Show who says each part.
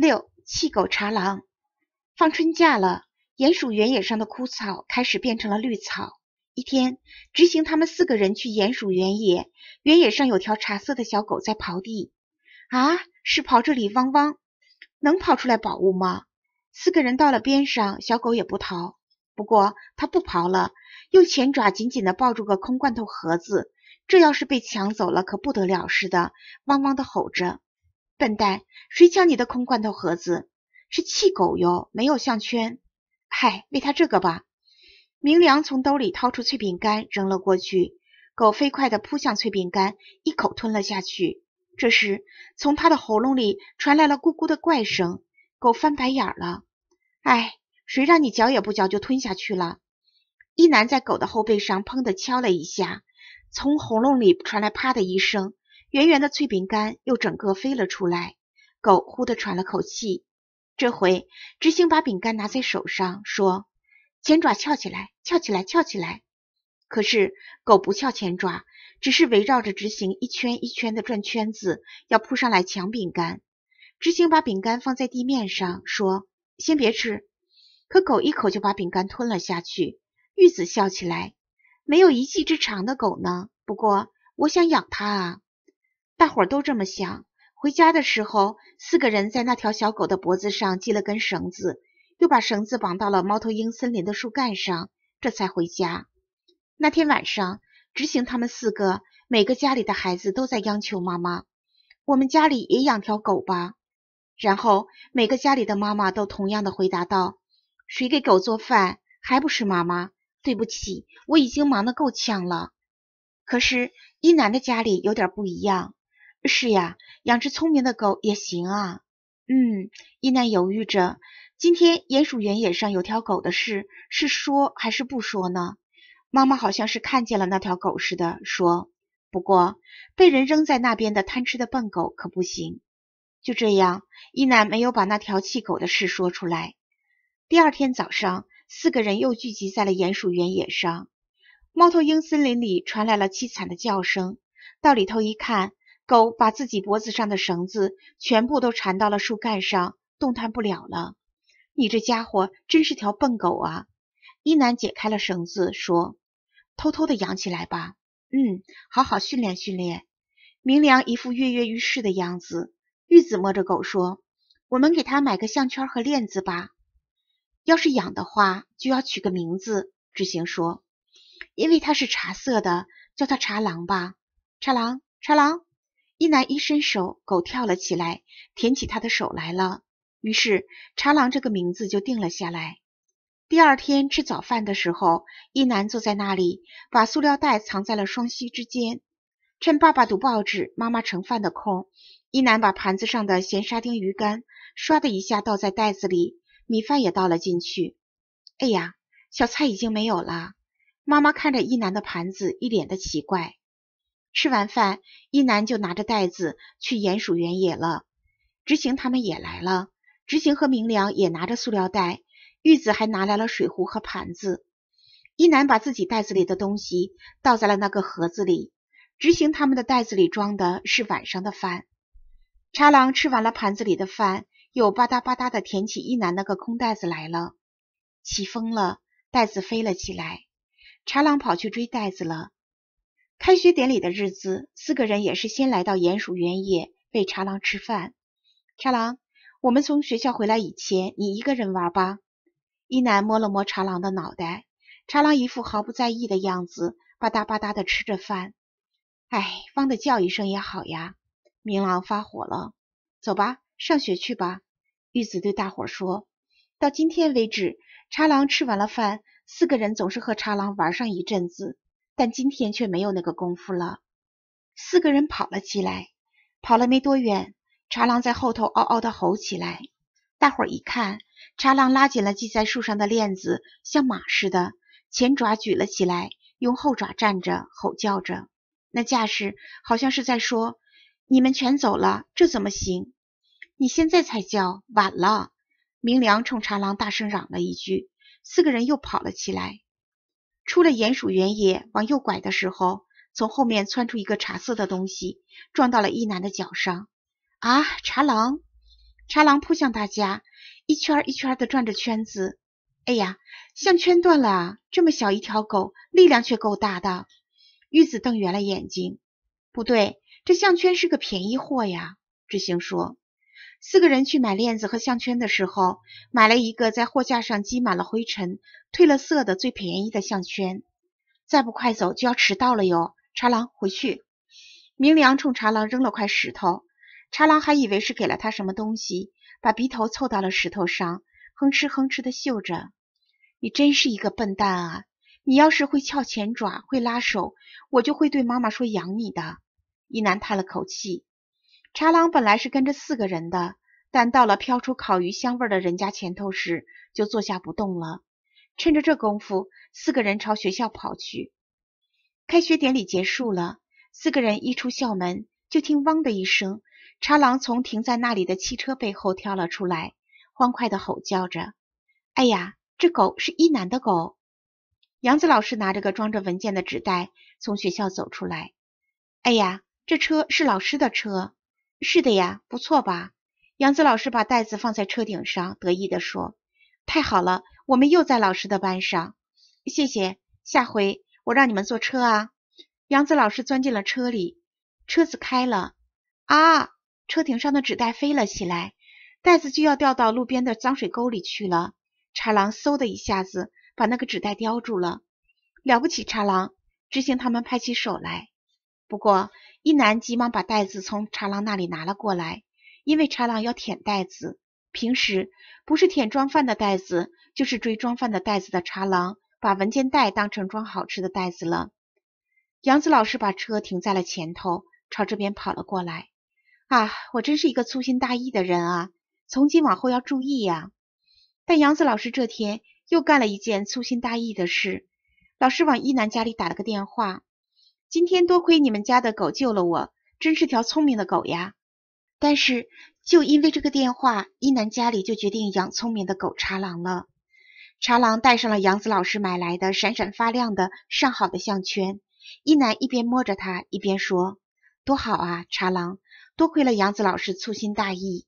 Speaker 1: 六弃狗茶狼，放春假了，鼹鼠原野上的枯草开始变成了绿草。一天，执行他们四个人去鼹鼠原野，原野上有条茶色的小狗在刨地，啊，是刨这里，汪汪，能刨出来宝物吗？四个人到了边上，小狗也不逃，不过它不刨了，用前爪紧紧的抱住个空罐头盒子，这要是被抢走了可不得了似的，汪汪的吼着。笨蛋，谁抢你的空罐头盒子？是气狗哟，没有项圈。嗨，喂它这个吧。明良从兜里掏出脆饼干扔了过去，狗飞快的扑向脆饼干，一口吞了下去。这时，从它的喉咙里传来了咕咕的怪声，狗翻白眼了。哎，谁让你嚼也不嚼就吞下去了？一男在狗的后背上砰的敲了一下，从喉咙里传来啪的一声。圆圆的脆饼干又整个飞了出来，狗呼地喘了口气。这回执行把饼干拿在手上，说：“前爪翘起来，翘起来，翘起来。”可是狗不翘前爪，只是围绕着执行一圈一圈地转圈子，要扑上来抢饼干。执行把饼干放在地面上，说：“先别吃。”可狗一口就把饼干吞了下去。玉子笑起来：“没有一技之长的狗呢。不过我想养它啊。”大伙儿都这么想。回家的时候，四个人在那条小狗的脖子上系了根绳子，又把绳子绑到了猫头鹰森林的树干上，这才回家。那天晚上，执行他们四个，每个家里的孩子都在央求妈妈：“我们家里也养条狗吧。”然后每个家里的妈妈都同样的回答道：“谁给狗做饭，还不是妈妈？对不起，我已经忙得够呛了。”可是，一男的家里有点不一样。是呀，养只聪明的狗也行啊。嗯，一楠犹豫着，今天鼹鼠原野上有条狗的事，是说还是不说呢？妈妈好像是看见了那条狗似的，说：“不过被人扔在那边的贪吃的笨狗可不行。”就这样，一楠没有把那条弃狗的事说出来。第二天早上，四个人又聚集在了鼹鼠原野上，猫头鹰森林里传来了凄惨的叫声。到里头一看。狗把自己脖子上的绳子全部都缠到了树干上，动弹不了了。你这家伙真是条笨狗啊！一男解开了绳子，说：“偷偷的养起来吧。嗯，好好训练训练。”明良一副跃跃欲试的样子。玉子摸着狗说：“我们给他买个项圈和链子吧。要是养的话，就要取个名字。”志行说：“因为它是茶色的，叫它茶狼吧。茶狼，茶狼。”一男一伸手，狗跳了起来，舔起他的手来了。于是“茶郎”这个名字就定了下来。第二天吃早饭的时候，一男坐在那里，把塑料袋藏在了双膝之间。趁爸爸读报纸、妈妈盛饭的空，一男把盘子上的咸沙丁鱼干唰的一下倒在袋子里，米饭也倒了进去。哎呀，小菜已经没有了。妈妈看着一男的盘子，一脸的奇怪。吃完饭，一男就拿着袋子去鼹鼠原野了。执行他们也来了，执行和明良也拿着塑料袋，玉子还拿来了水壶和盘子。一男把自己袋子里的东西倒在了那个盒子里。执行他们的袋子里装的是晚上的饭。茶郎吃完了盘子里的饭，又吧嗒吧嗒的舔起一男那个空袋子来了。起风了，袋子飞了起来，茶郎跑去追袋子了。开学典礼的日子，四个人也是先来到鼹鼠原野喂茶狼吃饭。茶狼，我们从学校回来以前，你一个人玩吧。一男摸了摸茶狼的脑袋，茶狼一副毫不在意的样子，吧嗒吧嗒的吃着饭。哎，方的叫一声也好呀。明狼发火了，走吧，上学去吧。玉子对大伙说。到今天为止，茶狼吃完了饭，四个人总是和茶狼玩上一阵子。但今天却没有那个功夫了。四个人跑了起来，跑了没多远，茶郎在后头嗷嗷的吼起来。大伙儿一看，茶郎拉紧了系在树上的链子，像马似的，前爪举了起来，用后爪站着，吼叫着，那架势好像是在说：“你们全走了，这怎么行？”你现在才叫晚了。明良冲茶郎大声嚷了一句，四个人又跑了起来。出了鼹鼠原野，往右拐的时候，从后面窜出一个茶色的东西，撞到了一男的脚上。啊，茶狼！茶狼扑向大家，一圈一圈的转着圈子。哎呀，项圈断了这么小一条狗，力量却够大的。玉子瞪圆了眼睛。不对，这项圈是个便宜货呀。志行说。四个人去买链子和项圈的时候，买了一个在货架上积满了灰尘、褪了色的最便宜的项圈。再不快走就要迟到了哟！茶郎，回去。明良冲茶郎扔了块石头，茶郎还以为是给了他什么东西，把鼻头凑到了石头上，哼哧哼哧地嗅着。你真是一个笨蛋啊！你要是会翘前爪、会拉手，我就会对妈妈说养你的。一男叹了口气。茶郎本来是跟着四个人的，但到了飘出烤鱼香味的人家前头时，就坐下不动了。趁着这功夫，四个人朝学校跑去。开学典礼结束了，四个人一出校门，就听“汪”的一声，茶郎从停在那里的汽车背后跳了出来，欢快的吼叫着：“哎呀，这狗是一男的狗！”杨子老师拿着个装着文件的纸袋从学校走出来：“哎呀，这车是老师的车。”是的呀，不错吧？杨子老师把袋子放在车顶上，得意地说：“太好了，我们又在老师的班上。”谢谢，下回我让你们坐车啊。杨子老师钻进了车里，车子开了，啊，车顶上的纸袋飞了起来，袋子就要掉到路边的脏水沟里去了。茶狼嗖的一下子把那个纸袋叼住了，了不起，茶狼！执行他们拍起手来。不过，一男急忙把袋子从茶郎那里拿了过来，因为茶郎要舔袋子。平时不是舔装饭的袋子，就是追装饭的袋子的茶郎把文件袋当成装好吃的袋子了。杨子老师把车停在了前头，朝这边跑了过来。啊，我真是一个粗心大意的人啊！从今往后要注意呀。但杨子老师这天又干了一件粗心大意的事，老师往一男家里打了个电话。今天多亏你们家的狗救了我，真是条聪明的狗呀！但是就因为这个电话，一楠家里就决定养聪明的狗茶狼了。茶狼戴上了杨子老师买来的闪闪发亮的上好的项圈，一楠一边摸着它，一边说：“多好啊，茶狼！多亏了杨子老师粗心大意。”